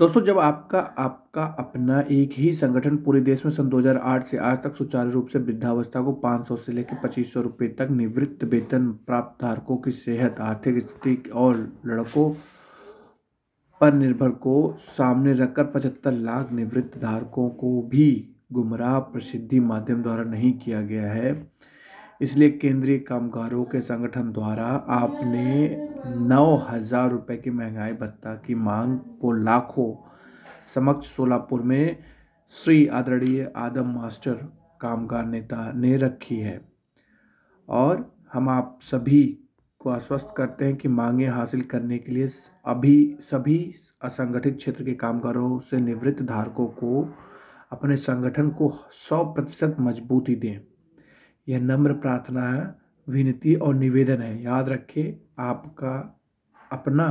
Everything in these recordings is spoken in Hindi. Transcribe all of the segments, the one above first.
दोस्तों जब आपका आपका अपना एक ही संगठन पूरे देश में सन 2008 से आज तक सुचारू रूप से वृद्धावस्था को 500 से लेकर पच्चीस सौ रुपये तक निवृत्त वेतन प्राप्त धारकों की सेहत आर्थिक स्थिति और लड़कों पर निर्भर को सामने रखकर पचहत्तर लाख निवृत्त धारकों को भी गुमराह प्रसिद्धि माध्यम द्वारा नहीं किया गया है इसलिए केंद्रीय कामगारों के संगठन द्वारा आपने नौ हजार रुपये की महंगाई भत्ता की मांग को लाखों समक्ष सोलापुर में श्री आदरणीय आदम मास्टर कामगार नेता ने रखी है और हम आप सभी को आश्वस्त करते हैं कि मांगे हासिल करने के लिए अभी सभी असंगठित क्षेत्र के कामगारों से निवृत्त धारकों को अपने संगठन को सौ प्रतिशत मजबूती दें यह नम्र प्रार्थना है विनती और निवेदन है याद रखें आपका अपना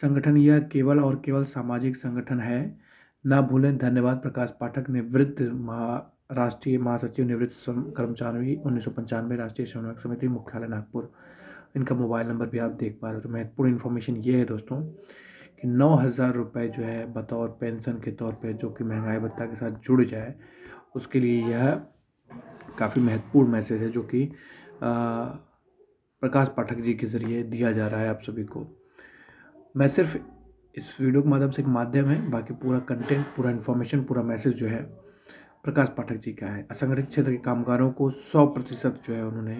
संगठन यह केवल और केवल सामाजिक संगठन है ना भूलें धन्यवाद प्रकाश पाठक निवृत्त महा राष्ट्रीय महासचिव निवृत्त कर्मचारी उन्नीस सौ पंचानवे राष्ट्रीय समन्वयक समिति मुख्यालय नागपुर इनका मोबाइल नंबर भी आप देख पा रहे हो तो महत्वपूर्ण इन्फॉर्मेशन ये है दोस्तों कि नौ हज़ार रुपये जो है बतौर पेंशन के तौर पे जो कि महंगाई भत्ता के साथ जुड़ जाए उसके लिए यह काफ़ी महत्वपूर्ण मैसेज है जो कि प्रकाश पाठक जी के ज़रिए दिया जा रहा है आप सभी को मैं सिर्फ इस वीडियो के माध्यम से एक माध्यम है बाकी पूरा कंटेंट पूरा इन्फॉर्मेशन पूरा मैसेज जो है प्रकाश पाठक जी का है असंगठित क्षेत्र के कामगारों को सौ प्रतिशत जो है उन्होंने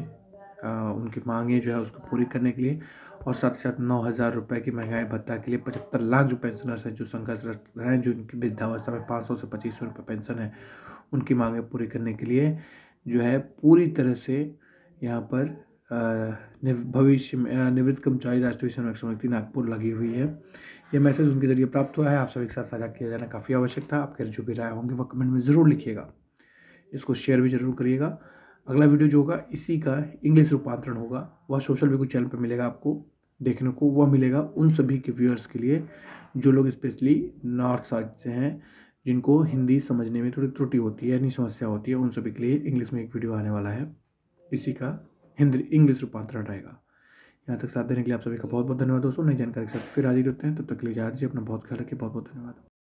आ, उनकी मांगे जो है उसको पूरी करने के लिए और साथ ही साथ नौ हज़ार रुपये की महंगाई भत्ता के लिए पचहत्तर लाख जो पेंशनर्स हैं जो संघर्षरत हैं जो उनकी वृद्धावस्था में पाँच सौ से पच्चीस सौ रुपये पेंशन है उनकी मांगें पूरी करने के लिए जो है पूरी तरह से यहाँ पर भविष्य में निवृत्त कर्मचारी राष्ट्रीय संरक्षण समिति नागपुर लगी हुई है यह मैसेज उनके जरिए प्राप्त हुआ है आप सभी के साथ साझा किया जाना काफ़ी आवश्यक था आपके जो भी राय होंगे वह कमेंट में ज़रूर लिखिएगा इसको शेयर भी जरूर करिएगा अगला वीडियो जो होगा इसी का इंग्लिश रूपांतरण होगा वह सोशल बिल्कुल चैनल पर मिलेगा आपको देखने को वह मिलेगा उन सभी के व्यूअर्स के लिए जो लोग स्पेशली नॉर्थ साइड से हैं जिनको हिंदी समझने में थोड़ी त्रुटि होती है यानी समस्या होती है उन सभी के लिए इंग्लिश में एक वीडियो आने वाला है इसी का हिंदी इंग्लिश रूपांतरण रहेगा यहाँ तक साथ देने के लिए आप सभी का बहुत बहुत धन्यवाद दोस्तों नई जानकारी के साथ फिर हाजिर होते हैं तब तो तक के लिए जाए अपना बहुत ख्याल रखिए बहुत बहुत धन्यवाद